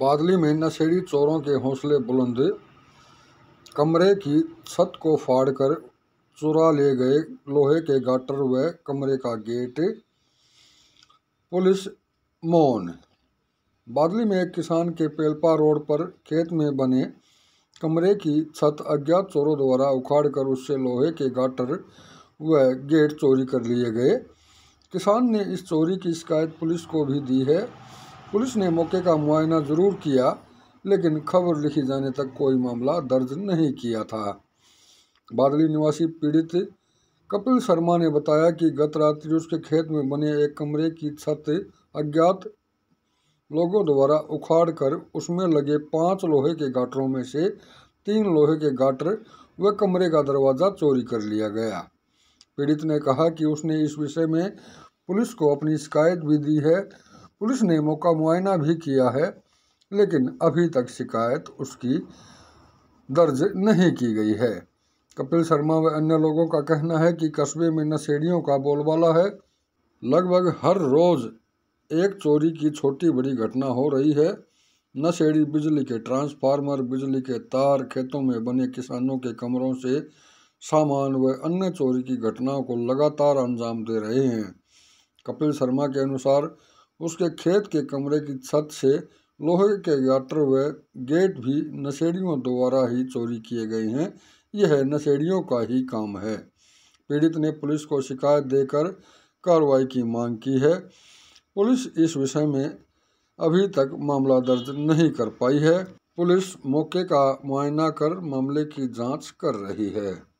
बादली में नशेड़ी चोरों के हौसले बुलंद कमरे की छत को फाड़कर चुरा ले गए लोहे के गाटर व कमरे का गेट पुलिस मौन बादली में एक किसान के पेलपा रोड पर खेत में बने कमरे की छत अज्ञात चोरों द्वारा उखाड़कर उससे लोहे के गाटर व गेट चोरी कर लिए गए किसान ने इस चोरी की शिकायत पुलिस को भी दी है पुलिस ने मौके का मुआयना ज़रूर किया लेकिन खबर लिखी जाने तक कोई मामला दर्ज नहीं किया था बादली निवासी पीड़ित कपिल शर्मा ने बताया कि गत रात्रि उसके खेत में बने एक कमरे की छत अज्ञात लोगों द्वारा उखाड़ कर उसमें लगे पांच लोहे के गाटरों में से तीन लोहे के गाटर व कमरे का दरवाज़ा चोरी कर लिया गया पीड़ित ने कहा कि उसने इस विषय में पुलिस को अपनी शिकायत भी दी है पुलिस ने मौका मुआयना भी किया है लेकिन अभी तक शिकायत उसकी दर्ज नहीं की गई है कपिल शर्मा व अन्य लोगों का कहना है कि कस्बे में नशेड़ियों का बोलबाला है लगभग हर रोज़ एक चोरी की छोटी बड़ी घटना हो रही है नशेड़ी बिजली के ट्रांसफार्मर बिजली के तार खेतों में बने किसानों के कमरों से सामान व अन्य चोरी की घटनाओं को लगातार अंजाम दे रहे हैं कपिल शर्मा के अनुसार उसके खेत के कमरे की छत से लोहे के गाटर व गेट भी नशेड़ियों द्वारा ही चोरी किए गए हैं यह नशेड़ियों का ही काम है पीड़ित ने पुलिस को शिकायत देकर कार्रवाई की मांग की है पुलिस इस विषय में अभी तक मामला दर्ज नहीं कर पाई है पुलिस मौके का मुआयना कर मामले की जांच कर रही है